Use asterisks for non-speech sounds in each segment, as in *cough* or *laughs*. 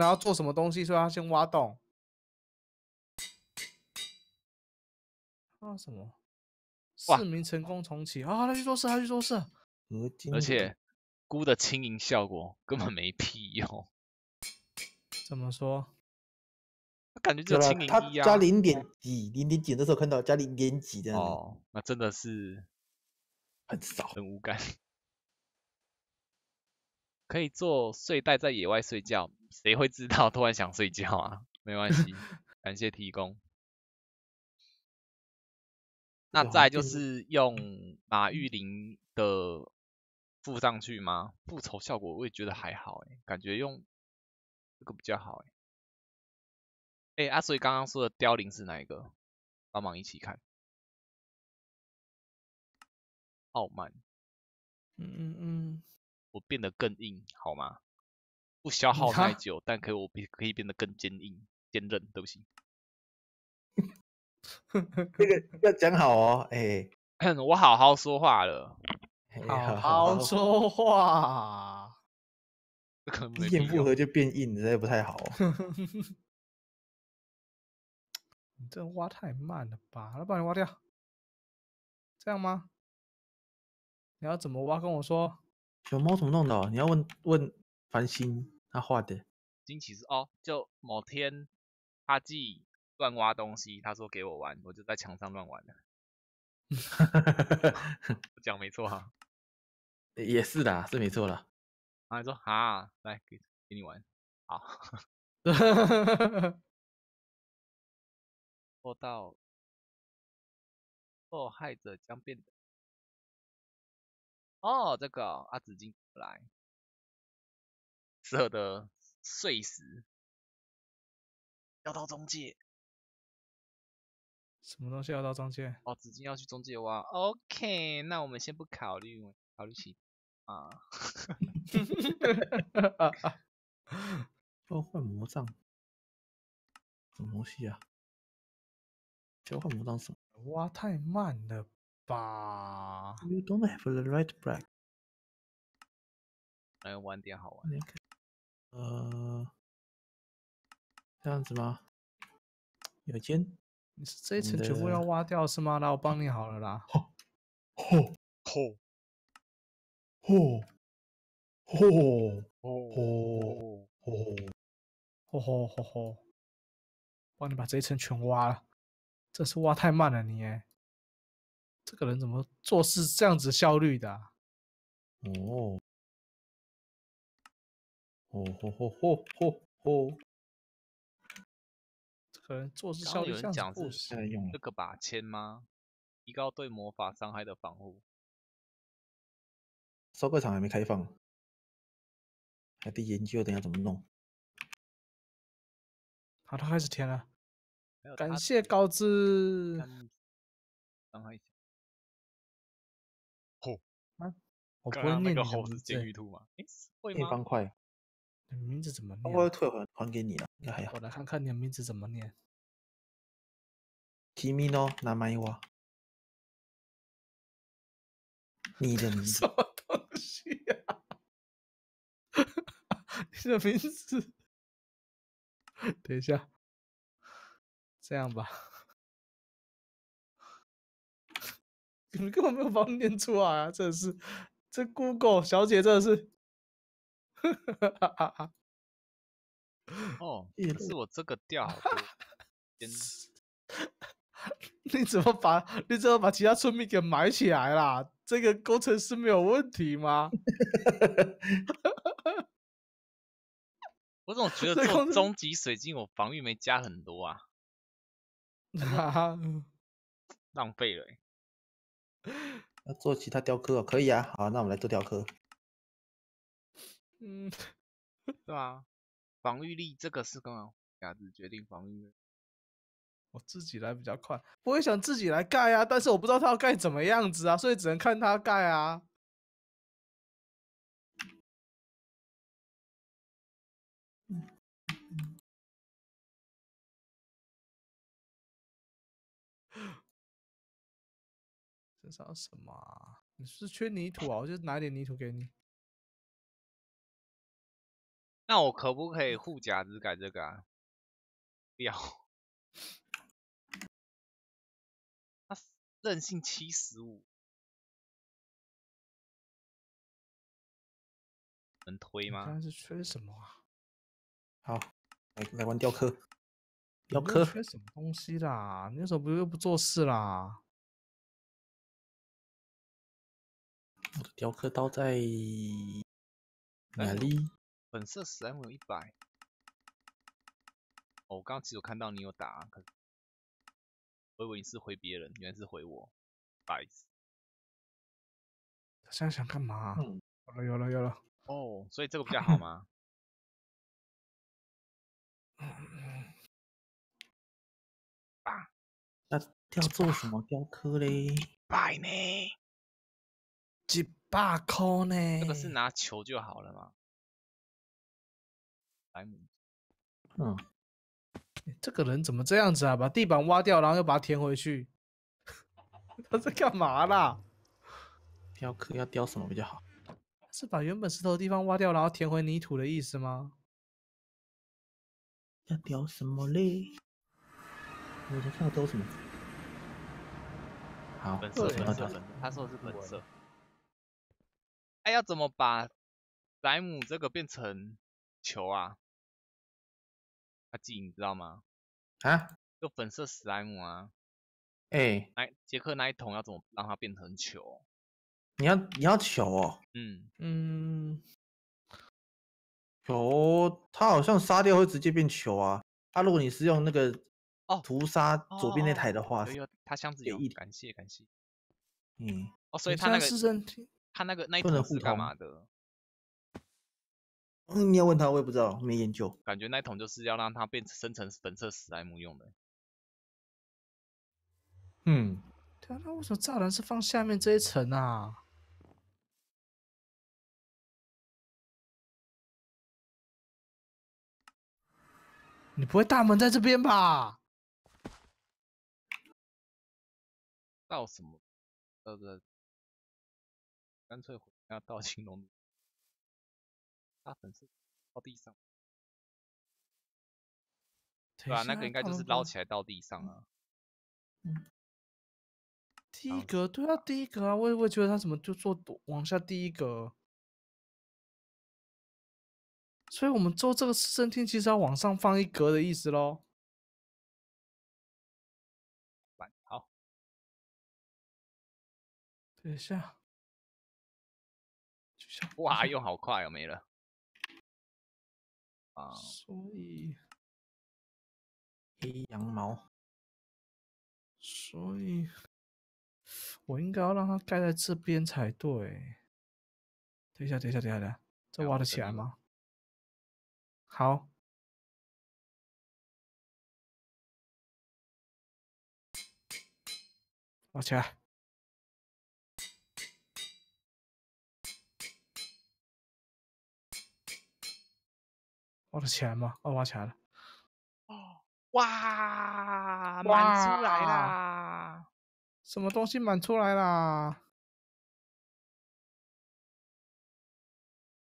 然后做什么东西，所以他先挖洞。挖什么？市民成功重启啊！他去做事，他去做事。而且，菇的轻盈效果根本没屁用。*laughs* 怎么说？他感觉就有轻盈。他加零点几，零点几的时候看到加零点几的样那真的是很少，很无感。可以做睡袋，在野外睡觉，谁会知道突然想睡觉啊？没关系，*laughs* 感谢提供。那再就是用马玉林的附上去吗？复仇效果我也觉得还好，诶，感觉用这个比较好，哎。诶，阿水刚刚说的凋零是哪一个？帮忙一起看。傲慢。嗯嗯嗯。我变得更硬好吗？不消耗太久，但可以我可以变得更坚硬、坚韧，对不起。这个要讲好哦，哎，*clears throat* 我好好说话了，好好说话。一言不合就变硬，这也不太好。*laughs* 你这挖太慢了吧？来，把你挖掉。这样吗？你要怎么挖？跟我说。小猫怎么弄的？你要问问繁星他画的。惊奇是哦，就某天他季乱挖东西，他说给我玩，我就在墙上乱玩了。*laughs* 讲没错啊，也是的，是没错啦。然后说啊，来给给你玩，好。*laughs* 受到受害者将变得。哦，这个啊，紫金来，色的碎石，要到中介，什么东西要到中介？哦，紫金要去中介挖，OK，那我们先不考虑，考虑起啊。*laughs* 哈哈哈！交换魔杖什么？挖太慢了。吧。You don't have the right bracket. 来晚点好玩。呃，这样子吗？有间？你是这一层全部要挖掉是吗？那我帮你好了啦。吼吼吼吼吼吼吼吼吼吼吼！帮你把这一层全挖了。这次挖太慢了，你哎。这个人怎么做事这样子效率的？哦哦哦哦哦！可能做事效率。有人讲是这个把签吗？提高对魔法伤害的防护。收购场还没开放，还得研究等下怎么弄。好他开始填了。感谢告知。我不会念那个猴子监狱兔吗？哎，会吗？那方块，名字怎么念？我退回还给你了，应该还好。我来看看你的名字怎么念。Kimi no nama wa，你的名字什么东西呀？*laughs* 你的名字，等一下，这样吧，*laughs* 你们根本没有把念出来啊，这是。这 Google 小姐真的是，*laughs* 哦，*laughs* 也是我这个调，*laughs* 你怎么把你怎么把其他村民给埋起来了？这个工程师没有问题吗？我总觉得这种终极水晶我防御没加很多啊，浪费了。要做其他雕刻啊，可以啊。好，那我们来做雕刻。嗯，是 *laughs* 吧？防御力这个是干嘛？雅子决定防御我自己来比较快，我也想自己来盖啊，但是我不知道他要盖怎么样子啊，所以只能看他盖啊。需要什么？你是缺泥土啊？我就拿一点泥土给你。那我可不可以护甲只改这个啊？不要。他韧性七十五，能推吗？但是缺什么啊？好，来来玩雕刻。雕刻。缺什么东西啦？你候不是又不做事啦？我的雕刻刀在哪里？本色史莱姆一百。哦，我刚刚其实有看到你有打，可是我以为你是回别人，原来是回我，不好意思。他现在想干嘛？有了有了有了。哦，所以这个比较好嘛。*laughs* 那要做什么雕刻嘞？白呢？几百块呢？那个是拿球就好了吗？百米。嗯。这个人怎么这样子啊？把地板挖掉，然后又把它填回去。*laughs* 他在干嘛啦？雕刻要雕什么比较好？是把原本石头的地方挖掉，然后填回泥土的意思吗？要雕什么嘞？我在一下都什么。好，本色什么雕？他说是本色。要怎么把莱姆这个变成球啊？阿季，你知道吗？啊？就粉色史莱姆啊。哎，来杰克那一桶要怎么让它变成球？你要你要球哦。嗯嗯。球，它好像杀掉会直接变球啊。他如果你是用那个哦屠杀左边那台的话，它箱子有。一感谢感谢。嗯。哦，所以它那个。他那个那一桶是干嘛的？嗯，你要问他，我也不知道，没研究。感觉那一桶就是要让它变成深成粉色史莱姆用的。嗯，对啊，那为什么栅栏是放下面这一层啊？你不会大门在这边吧？到什么？呃呃。干脆回家倒青龙，拿粉色倒地上，对吧？那个应该就是捞起来倒地上啊。嗯，第一格对啊，第一格啊，我我觉得他怎么就做往下第一格？所以我们做这个升天，其实要往上放一格的意思喽。好，等一下。哇，又好快哦，没了啊！所以黑羊毛，所以我应该要让它盖在这边才对。等一下，等一下，等一下，等一下，这挖得起来吗？好，挖起来。挖的起来吗？我挖起来了！哦，哇，满出来了！什么东西满出来了？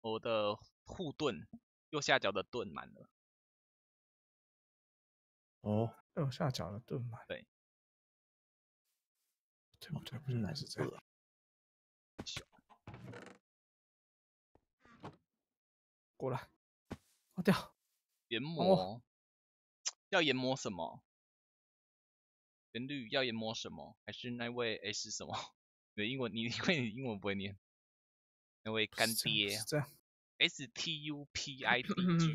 我的护盾，右下角的盾满了。哦，右下角的盾满。对，对不对？原是这样。过来。*laughs* 研磨，要研磨什么？旋律要研磨什么？还是那位哎是什么？对，*laughs* 英文你因为你英文不会念，那位干爹，这样，stupidgygy，*laughs*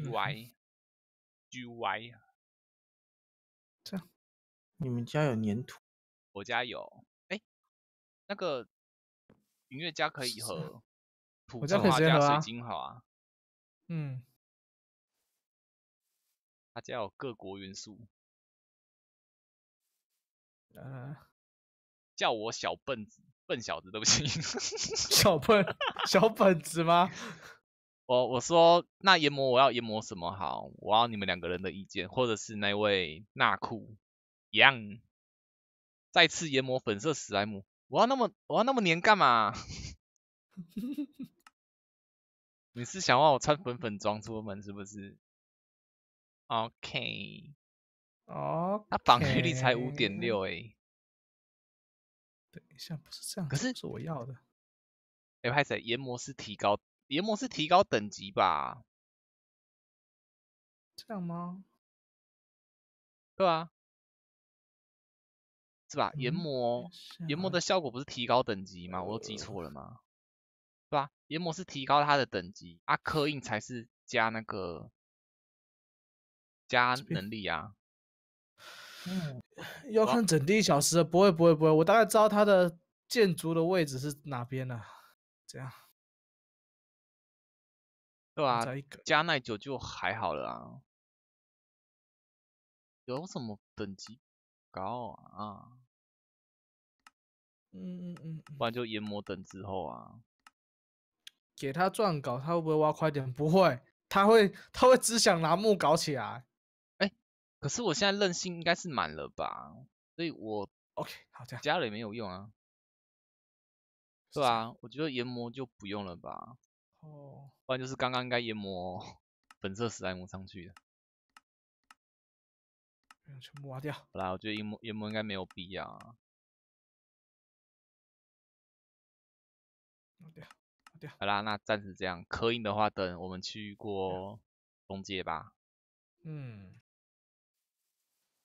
这样，你们家有粘土？我家有，哎，那个音乐家可以和普通话加水晶好啊，嗯。他叫各国元素，嗯，叫我小笨子、笨小子都行，*laughs* 小笨、小本子吗？*laughs* 我我说那研磨我要研磨什么好？我要你们两个人的意见，或者是那位纳库 Young 再次研磨粉色史莱姆？我要那么我要那么黏干嘛？*laughs* 你是想让我穿粉粉装出门是不是？OK，哦，他绑率力才五点六哎，对，一下不是这样，可是是我要的。哎，派仔，研磨是提高，研磨是提高等级吧？这样吗？对啊，是吧？研磨研磨的效果不是提高等级吗？我都记错了吗？对吧？研磨是提高它的等级，啊，刻印才是加那个。加能力啊。嗯，要看整地一小时，不会不会不会，我大概知道它的建筑的位置是哪边了，这样，对吧？加耐久就还好了，有什么等级高啊？嗯嗯嗯，不然就研磨等之后啊，给他钻镐，他会不会挖快点？不会，他会他会只想拿木搞起来。可是我现在韧性应该是满了吧，所以我 OK 好这样加了也没有用啊，对啊，我觉得研磨就不用了吧，哦，不然就是刚刚应该研磨粉 *laughs* 色史莱姆上去的，挖掉。好啦，我觉得研磨研磨应该没有必要啊，掉掉。好啦，那暂时这样，刻印的话等我们去过中介吧。嗯。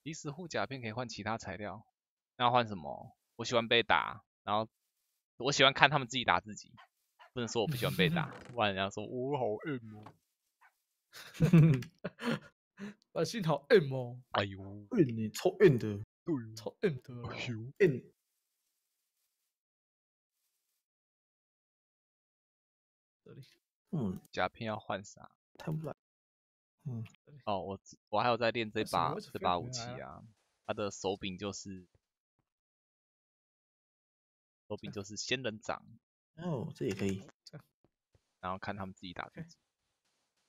其实护甲片可以换其他材料，那换什么？我喜欢被打，然后我喜欢看他们自己打自己，不能说我不喜欢被打，*laughs* 不然人家说我好硬哦，*laughs* 把心好硬哦。哎呦，硬你超硬的，对，超硬的，硬。这里，嗯，甲片要换啥？太难。嗯，哦，我我还有在练这把这把武器啊，它的手柄就是 *laughs* 手柄就是仙人掌。哦，这也可以。*laughs* 这，然后看他们自己打。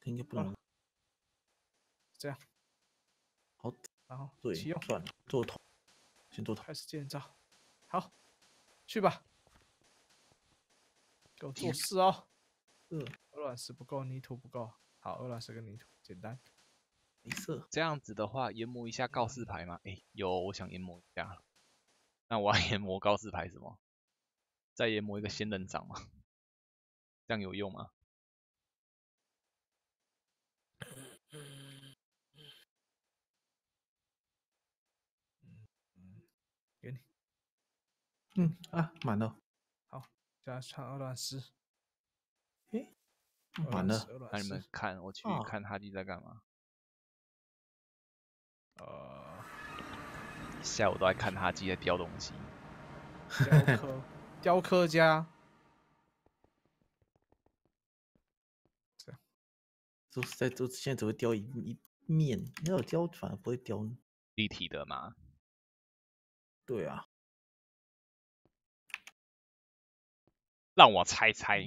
应该不能。这样。好。然后对，算了，做头，先做头。开始建造。好，去吧。给我做事哦。嗯。鹅卵石不够，泥土不够。好，鹅卵石跟泥土。简单，没事。这样子的话，研磨一下告示牌吗？哎，有，我想研磨一下。那我要研 *laughs* 磨告示牌什么？再研磨一个仙人掌吗？这样有用吗？嗯，给你。嗯啊，满了。好，加穿二段石。哎？完了，那你们看，我去看哈基在干嘛？呃，下午都在看哈基在雕东西，雕刻，雕刻家。这样，就是在就现在只会雕一一面，没有雕反而不会雕立体的嘛？对啊，让我猜猜。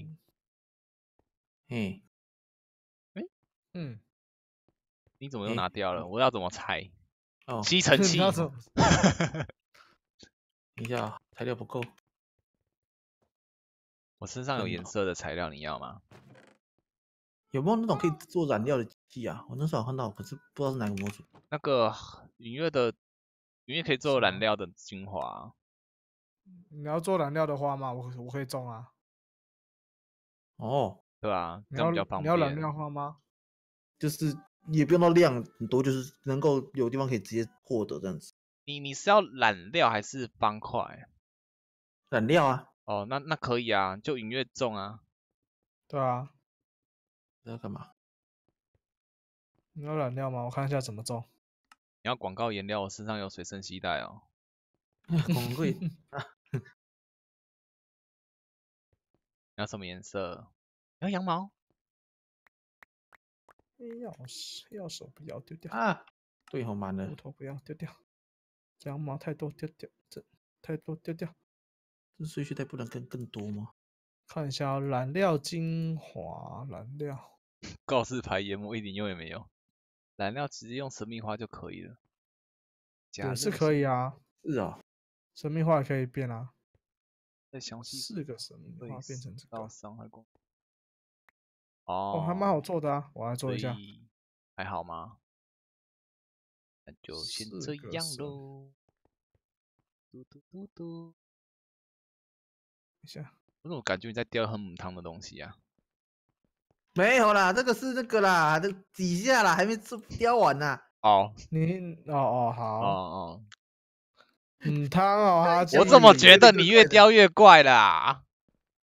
哎，哎，嗯，你怎么又拿掉了？我要怎么拆？哦，吸尘 *laughs* 器。*laughs* *laughs* 等一下，材料不够。我身上有颜色的材料，你要吗？有没有那种可以做染料的剂啊？我那时候看到，可是不知道是哪个模组。那个音乐的音乐可以做染料的精华。你要做染料的花吗？我我可以种啊。哦。对啊，你要染料花吗？就是也不用到量很多，就是能够有地方可以直接获得这样子。你你是要染料还是方块？染料啊，哦，那那可以啊，就隐约种啊。对啊，你要干嘛？你要染料吗？我看一下怎么种。你要广告颜料，我身上有随身携带哦。*laughs* 昂贵。*laughs* *laughs* 要什么颜色？要羊毛，钥匙钥匙不要丢掉啊！对，好满了，头不要丢掉，羊毛太多丢掉，这太多丢掉，这顺序它不能更更多吗？看一下染料精华，染料 *laughs* 告示牌研磨一点用也没有，染料直接用神秘花就可以了，也是可以啊，是啊，神秘花也可以变啊。再详细，四个神秘花变成这个伤害光。哦，还蛮好做的啊，我来做一下，还好吗？那就先这样喽。嘟嘟嘟嘟，等一下，我怎么感觉你在叼很母汤的东西啊？没有啦，这个是那个啦，这底下啦，还没叼完呢。哦，你哦哦好哦哦，母汤哈，我怎么觉得你越叼越怪啦？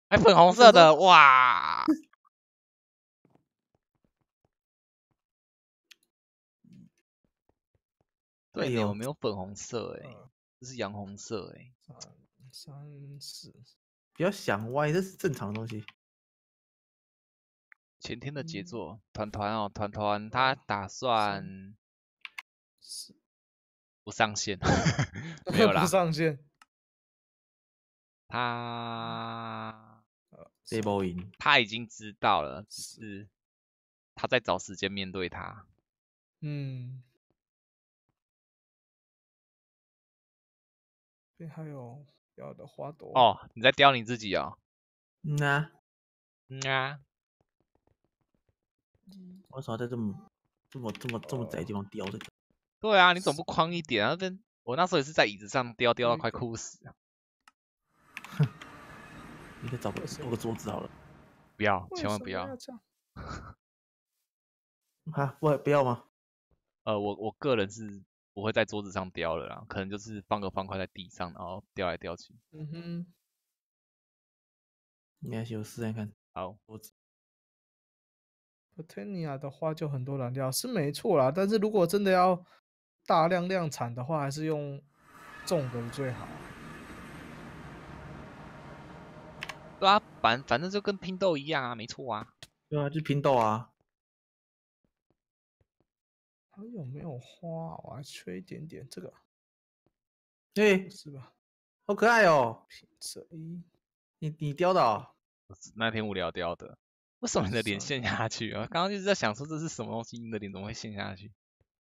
哎，粉红色的哇！对，有没有粉红色？哎，这是洋红色。哎，三四，不要想歪，这是正常的东西。前天的杰作，团团哦，团团他打算不上线，没有啦，不上线。*laughs* 他这波赢，他已经知道了，是他在找时间面对他。嗯。边还有雕的花朵哦，你在雕你自己啊？嗯啊，我为么在这么、这么、这么、这么窄的地方雕这个？对啊，你总不宽一点啊？跟我那时候也是在椅子上雕，雕到快哭死啊！哼，你再找个找个桌子好了，不要，千万不要 *laughs* 哈，不不要吗？呃，我我个人是。不会在桌子上雕了啦，可能就是放个方块在地上，然后掉来掉去。嗯哼，你还是有试来看。好，我。Botania 的话就很多燃料是没错啦，但是如果真的要大量量产的话，还是用重的最好。对啊，反反正就跟拼豆一样啊，没错啊。对啊，就拼豆啊。还有没有花？我还缺一点点这个，对，是吧？好可爱哦！品你你雕的？哦，那天无聊雕的。为什么你的脸陷下去啊？刚刚就是在想说这是什么东西，你的脸怎么会陷下去？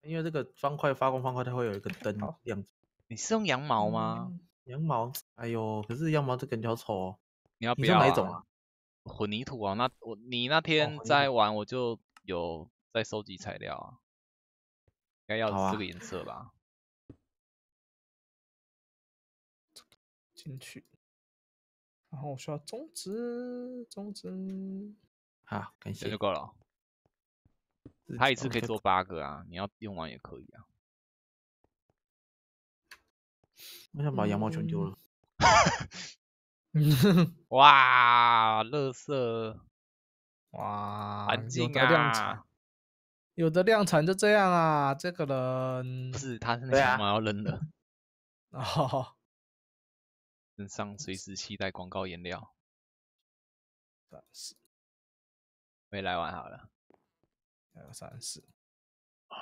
因为这个方块发光方块，它会有一个 *laughs* 灯亮。你是用羊毛吗？羊毛，哎呦，可是羊毛这感觉好丑哦。你要不要？你是哪种啊？混凝土啊？那我你那天在玩，我就有在收集材料啊。应该要四个颜色吧。进去，然后我需要中指，中指。好，看一下就够了。他一次可以做八个啊，你要用完也可以啊。我想把羊毛全丢了。*laughs* 哇，乐色！哇，安静啊！有的量产就这样啊，这个人是他，是那想要扔的。*laughs* 哦，身上随时期待广告颜料。三四，没来完好了。二三四。啊！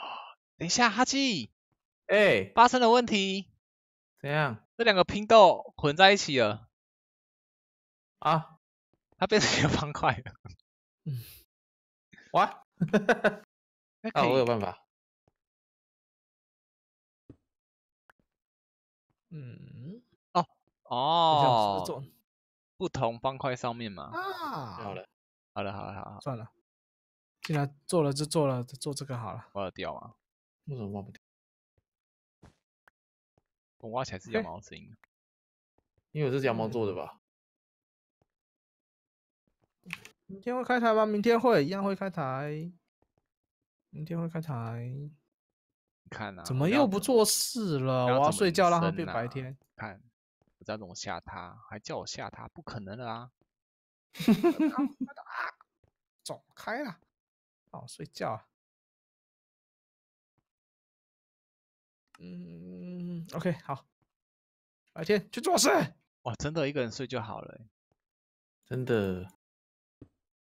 等一下，哈基，哎，发生了问题，怎样？这两个拼豆混在一起了。啊？它变成一个方块了。嗯。哇！*laughs* 啊，我有办法。嗯，哦哦，做不同方块上面嘛。啊，好了，好了，好了，好了，算了。既然做了就做了，做这个好了。我要掉啊！为什么挖不掉？我挖起来是羊毛声音，*laughs* 因为是羊毛做的吧？明天会开台吗？明天会一样会开台。明天会开台，看呢？怎么又不做事了？我要睡觉，让他变白天。看，不知道怎么吓他，还叫我吓他，不可能的啊！*laughs* 啊，走开了，好睡觉。嗯，OK，好，白天去做事。哇，真的一个人睡就好了，真的。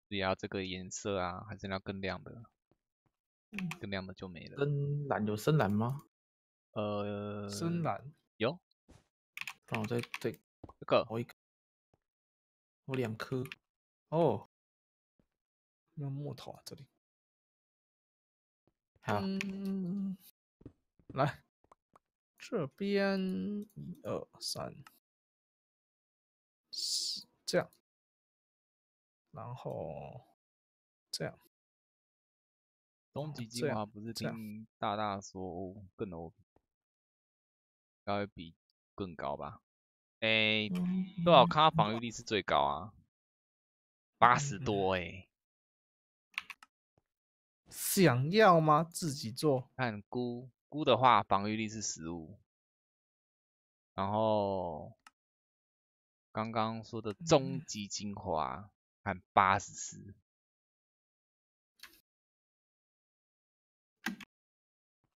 你要这个颜色啊，还是要更亮的？更亮的就没了。深蓝有深蓝吗？呃，深蓝有。哦，对对，这个我一个，我两颗。哦，那木头啊，这里。好，来这边，一二三，这样，然后这样。终极精华不是听大大说更高，应该比更高吧？哎，多少？我看他防御力是最高啊，八十多哎。想要吗？自己做。看菇菇的话，防御力是十五。然后刚刚说的终极精华，看八十四。